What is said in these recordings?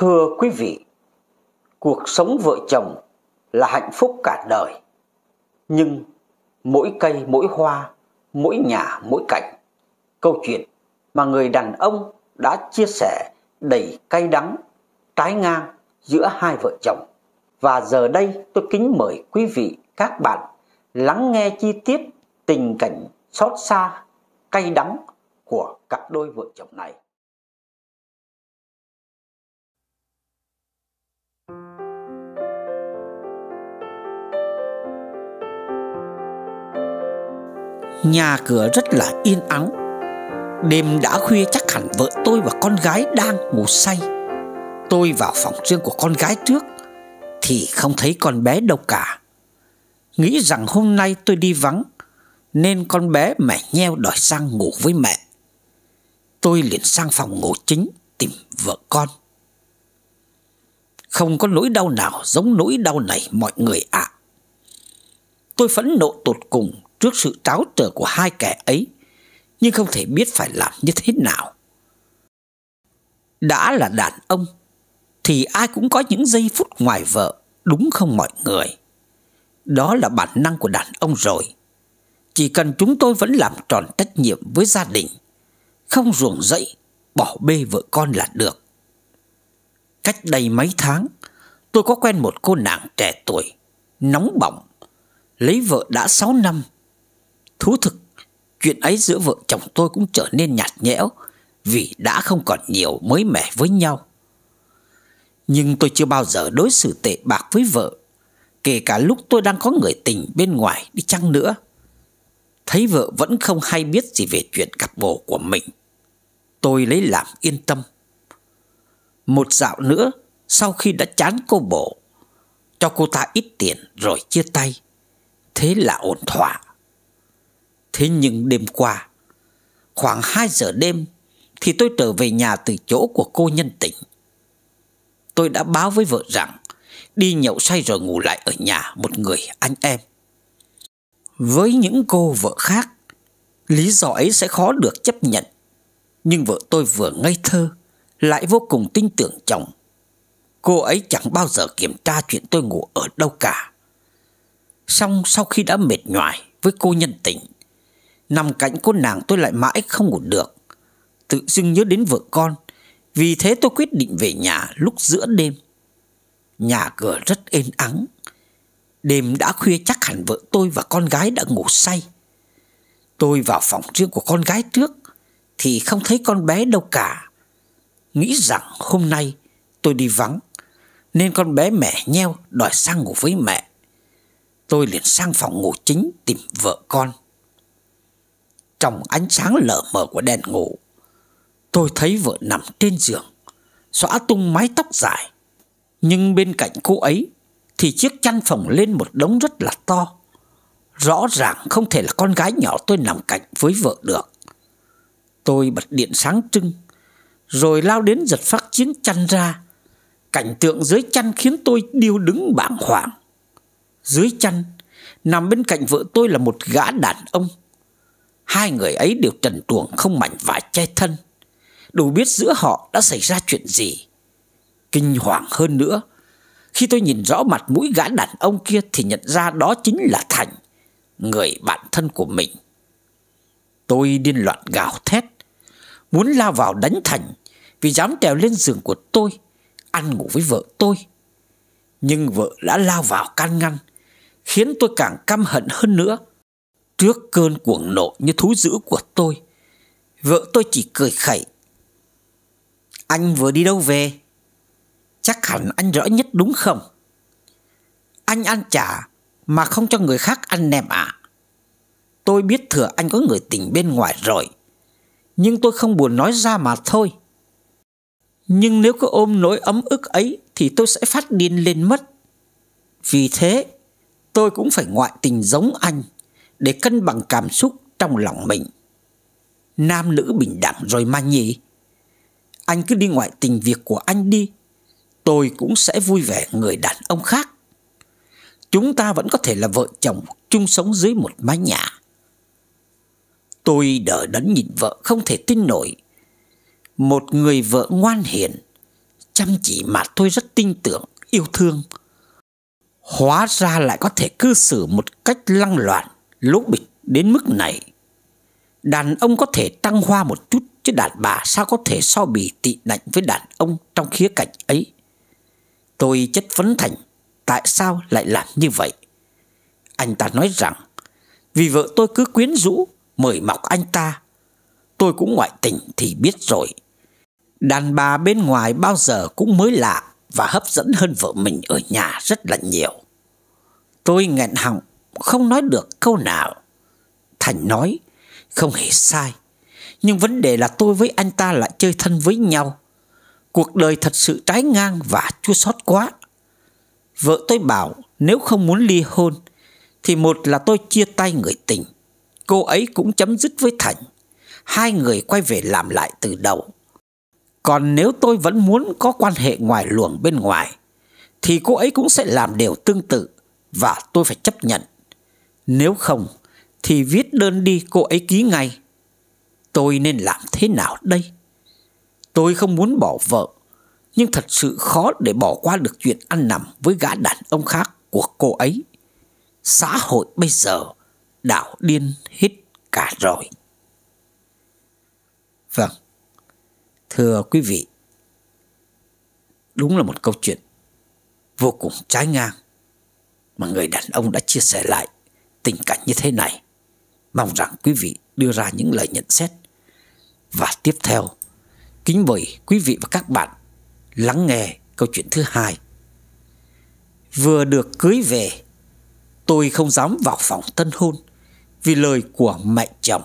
Thưa quý vị, cuộc sống vợ chồng là hạnh phúc cả đời. Nhưng mỗi cây mỗi hoa, mỗi nhà mỗi cảnh, câu chuyện mà người đàn ông đã chia sẻ đầy cay đắng, trái ngang giữa hai vợ chồng. Và giờ đây tôi kính mời quý vị các bạn lắng nghe chi tiết tình cảnh xót xa, cay đắng của cặp đôi vợ chồng này. Nhà cửa rất là yên ắng Đêm đã khuya chắc hẳn vợ tôi và con gái đang ngủ say Tôi vào phòng riêng của con gái trước Thì không thấy con bé đâu cả Nghĩ rằng hôm nay tôi đi vắng Nên con bé mẹ nheo đòi sang ngủ với mẹ Tôi liền sang phòng ngủ chính tìm vợ con Không có nỗi đau nào giống nỗi đau này mọi người ạ à. Tôi phẫn nộ tột cùng trước sự tráo trở của hai kẻ ấy, nhưng không thể biết phải làm như thế nào. Đã là đàn ông, thì ai cũng có những giây phút ngoài vợ, đúng không mọi người? Đó là bản năng của đàn ông rồi. Chỉ cần chúng tôi vẫn làm tròn trách nhiệm với gia đình, không ruồng rẫy, bỏ bê vợ con là được. Cách đây mấy tháng, tôi có quen một cô nàng trẻ tuổi, nóng bỏng, lấy vợ đã 6 năm Thú thực, chuyện ấy giữa vợ chồng tôi cũng trở nên nhạt nhẽo vì đã không còn nhiều mới mẻ với nhau. Nhưng tôi chưa bao giờ đối xử tệ bạc với vợ, kể cả lúc tôi đang có người tình bên ngoài đi chăng nữa. Thấy vợ vẫn không hay biết gì về chuyện cặp bồ của mình, tôi lấy làm yên tâm. Một dạo nữa, sau khi đã chán cô bổ, cho cô ta ít tiền rồi chia tay. Thế là ổn thỏa. Thế nhưng đêm qua, khoảng 2 giờ đêm thì tôi trở về nhà từ chỗ của cô nhân tình. Tôi đã báo với vợ rằng đi nhậu say rồi ngủ lại ở nhà một người anh em. Với những cô vợ khác, lý do ấy sẽ khó được chấp nhận. Nhưng vợ tôi vừa ngây thơ, lại vô cùng tin tưởng chồng. Cô ấy chẳng bao giờ kiểm tra chuyện tôi ngủ ở đâu cả. Xong sau khi đã mệt nhoài với cô nhân tình Nằm cạnh cô nàng tôi lại mãi không ngủ được Tự dưng nhớ đến vợ con Vì thế tôi quyết định về nhà lúc giữa đêm Nhà cửa rất êm ắng Đêm đã khuya chắc hẳn vợ tôi và con gái đã ngủ say Tôi vào phòng riêng của con gái trước Thì không thấy con bé đâu cả Nghĩ rằng hôm nay tôi đi vắng Nên con bé mẹ nheo đòi sang ngủ với mẹ Tôi liền sang phòng ngủ chính tìm vợ con trong ánh sáng lờ mờ của đèn ngủ. Tôi thấy vợ nằm trên giường, xõa tung mái tóc dài. Nhưng bên cạnh cô ấy thì chiếc chăn phòng lên một đống rất là to. Rõ ràng không thể là con gái nhỏ tôi nằm cạnh với vợ được. Tôi bật điện sáng trưng, rồi lao đến giật phát chiếc chăn ra. Cảnh tượng dưới chăn khiến tôi điêu đứng bảng hoàng. Dưới chăn, nằm bên cạnh vợ tôi là một gã đàn ông Hai người ấy đều trần truồng không mảnh vải che thân Đủ biết giữa họ đã xảy ra chuyện gì Kinh hoàng hơn nữa Khi tôi nhìn rõ mặt mũi gã đàn ông kia Thì nhận ra đó chính là Thành Người bạn thân của mình Tôi điên loạn gào thét Muốn lao vào đánh Thành Vì dám trèo lên giường của tôi Ăn ngủ với vợ tôi Nhưng vợ đã lao vào can ngăn Khiến tôi càng căm hận hơn nữa Trước cơn cuồng nộ như thú dữ của tôi Vợ tôi chỉ cười khẩy Anh vừa đi đâu về Chắc hẳn anh rõ nhất đúng không Anh ăn chả Mà không cho người khác ăn nem ạ à. Tôi biết thừa anh có người tình bên ngoài rồi Nhưng tôi không buồn nói ra mà thôi Nhưng nếu có ôm nỗi ấm ức ấy Thì tôi sẽ phát điên lên mất Vì thế Tôi cũng phải ngoại tình giống anh để cân bằng cảm xúc trong lòng mình. Nam nữ bình đẳng rồi mà nhỉ? Anh cứ đi ngoại tình việc của anh đi. Tôi cũng sẽ vui vẻ người đàn ông khác. Chúng ta vẫn có thể là vợ chồng chung sống dưới một mái nhà. Tôi đỡ đẫn nhìn vợ không thể tin nổi. Một người vợ ngoan hiền, chăm chỉ mà tôi rất tin tưởng, yêu thương. Hóa ra lại có thể cư xử một cách lăng loạn lố bịch đến mức này Đàn ông có thể tăng hoa một chút Chứ đàn bà sao có thể so bì tị nạnh với đàn ông trong khía cạnh ấy Tôi chất vấn Thành Tại sao lại làm như vậy Anh ta nói rằng Vì vợ tôi cứ quyến rũ Mời mọc anh ta Tôi cũng ngoại tình thì biết rồi Đàn bà bên ngoài bao giờ cũng mới lạ Và hấp dẫn hơn vợ mình ở nhà rất là nhiều Tôi nghẹn họng không nói được câu nào Thành nói Không hề sai Nhưng vấn đề là tôi với anh ta lại chơi thân với nhau Cuộc đời thật sự trái ngang và chua xót quá Vợ tôi bảo nếu không muốn ly hôn Thì một là tôi chia tay người tình Cô ấy cũng chấm dứt với Thành Hai người quay về làm lại từ đầu Còn nếu tôi vẫn muốn có quan hệ ngoài luồng bên ngoài Thì cô ấy cũng sẽ làm điều tương tự Và tôi phải chấp nhận nếu không thì viết đơn đi cô ấy ký ngay. Tôi nên làm thế nào đây? Tôi không muốn bỏ vợ, nhưng thật sự khó để bỏ qua được chuyện ăn nằm với gã đàn ông khác của cô ấy. Xã hội bây giờ đảo điên hết cả rồi. Vâng, thưa quý vị, đúng là một câu chuyện vô cùng trái ngang mà người đàn ông đã chia sẻ lại tình cảnh như thế này mong rằng quý vị đưa ra những lời nhận xét và tiếp theo kính mời quý vị và các bạn lắng nghe câu chuyện thứ hai vừa được cưới về tôi không dám vào phòng tân hôn vì lời của mẹ chồng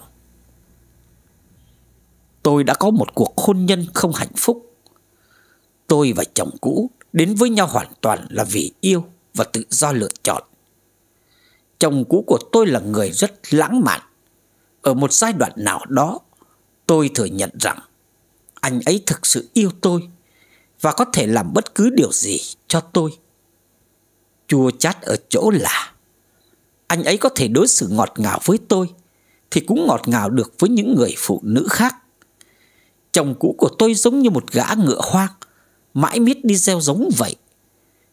tôi đã có một cuộc hôn nhân không hạnh phúc tôi và chồng cũ đến với nhau hoàn toàn là vì yêu và tự do lựa chọn Chồng cũ của tôi là người rất lãng mạn Ở một giai đoạn nào đó Tôi thừa nhận rằng Anh ấy thực sự yêu tôi Và có thể làm bất cứ điều gì cho tôi Chua chát ở chỗ là Anh ấy có thể đối xử ngọt ngào với tôi Thì cũng ngọt ngào được với những người phụ nữ khác Chồng cũ của tôi giống như một gã ngựa hoang Mãi miết đi gieo giống vậy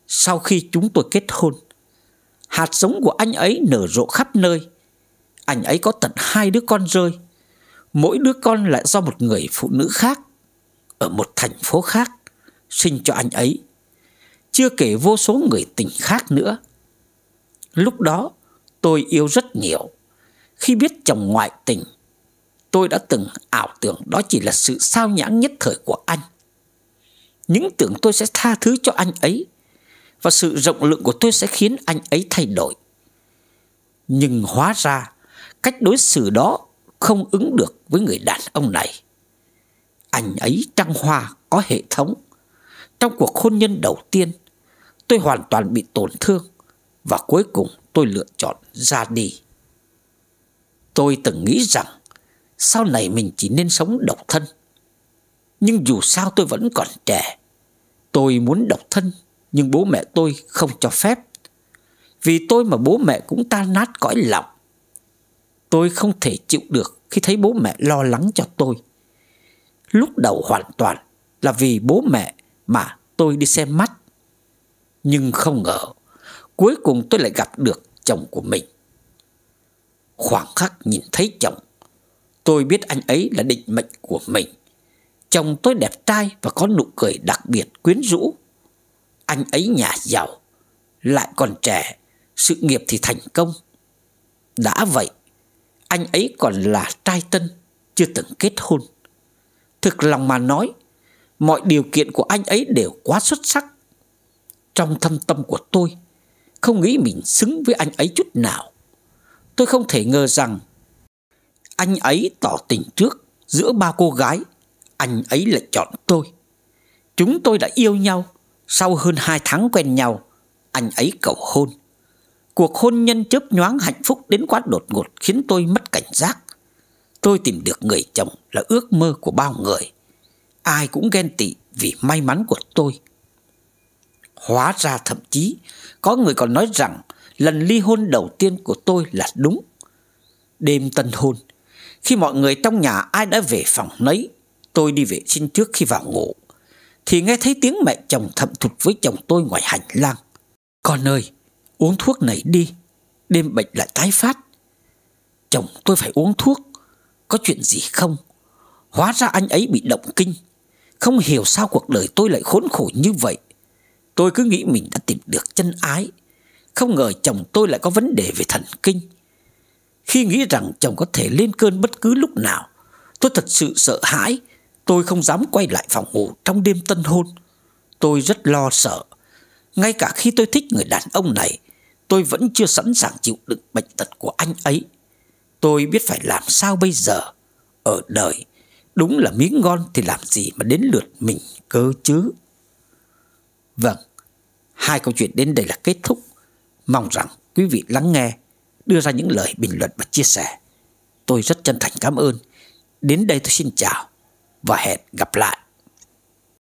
Sau khi chúng tôi kết hôn Hạt giống của anh ấy nở rộ khắp nơi. Anh ấy có tận hai đứa con rơi. Mỗi đứa con lại do một người phụ nữ khác ở một thành phố khác sinh cho anh ấy. Chưa kể vô số người tình khác nữa. Lúc đó tôi yêu rất nhiều. Khi biết chồng ngoại tình, tôi đã từng ảo tưởng đó chỉ là sự sao nhãng nhất thời của anh. Những tưởng tôi sẽ tha thứ cho anh ấy và sự rộng lượng của tôi sẽ khiến anh ấy thay đổi. Nhưng hóa ra, cách đối xử đó không ứng được với người đàn ông này. Anh ấy trăng hoa có hệ thống. Trong cuộc hôn nhân đầu tiên, tôi hoàn toàn bị tổn thương và cuối cùng tôi lựa chọn ra đi. Tôi từng nghĩ rằng sau này mình chỉ nên sống độc thân. Nhưng dù sao tôi vẫn còn trẻ. Tôi muốn độc thân nhưng bố mẹ tôi không cho phép Vì tôi mà bố mẹ cũng tan nát cõi lòng Tôi không thể chịu được khi thấy bố mẹ lo lắng cho tôi Lúc đầu hoàn toàn là vì bố mẹ mà tôi đi xem mắt Nhưng không ngờ Cuối cùng tôi lại gặp được chồng của mình Khoảng khắc nhìn thấy chồng Tôi biết anh ấy là định mệnh của mình Chồng tôi đẹp trai và có nụ cười đặc biệt quyến rũ anh ấy nhà giàu, lại còn trẻ, sự nghiệp thì thành công. Đã vậy, anh ấy còn là trai tân, chưa từng kết hôn. Thực lòng mà nói, mọi điều kiện của anh ấy đều quá xuất sắc. Trong thâm tâm của tôi, không nghĩ mình xứng với anh ấy chút nào. Tôi không thể ngờ rằng anh ấy tỏ tình trước giữa ba cô gái, anh ấy lại chọn tôi. Chúng tôi đã yêu nhau sau hơn hai tháng quen nhau, anh ấy cầu hôn. Cuộc hôn nhân chớp nhoáng hạnh phúc đến quá đột ngột khiến tôi mất cảnh giác. Tôi tìm được người chồng là ước mơ của bao người. Ai cũng ghen tị vì may mắn của tôi. Hóa ra thậm chí, có người còn nói rằng lần ly hôn đầu tiên của tôi là đúng. Đêm tân hôn, khi mọi người trong nhà ai đã về phòng nấy, tôi đi vệ sinh trước khi vào ngủ thì nghe thấy tiếng mẹ chồng thậm thụt với chồng tôi ngoài hành lang. Con ơi, uống thuốc này đi, đêm bệnh lại tái phát. Chồng tôi phải uống thuốc, có chuyện gì không? Hóa ra anh ấy bị động kinh, không hiểu sao cuộc đời tôi lại khốn khổ như vậy. Tôi cứ nghĩ mình đã tìm được chân ái, không ngờ chồng tôi lại có vấn đề về thần kinh. Khi nghĩ rằng chồng có thể lên cơn bất cứ lúc nào, tôi thật sự sợ hãi Tôi không dám quay lại phòng ngủ trong đêm tân hôn. Tôi rất lo sợ. Ngay cả khi tôi thích người đàn ông này, tôi vẫn chưa sẵn sàng chịu đựng bệnh tật của anh ấy. Tôi biết phải làm sao bây giờ. Ở đời, đúng là miếng ngon thì làm gì mà đến lượt mình cơ chứ. Vâng, hai câu chuyện đến đây là kết thúc. Mong rằng quý vị lắng nghe, đưa ra những lời bình luận và chia sẻ. Tôi rất chân thành cảm ơn. Đến đây tôi xin chào và hẹn gặp lại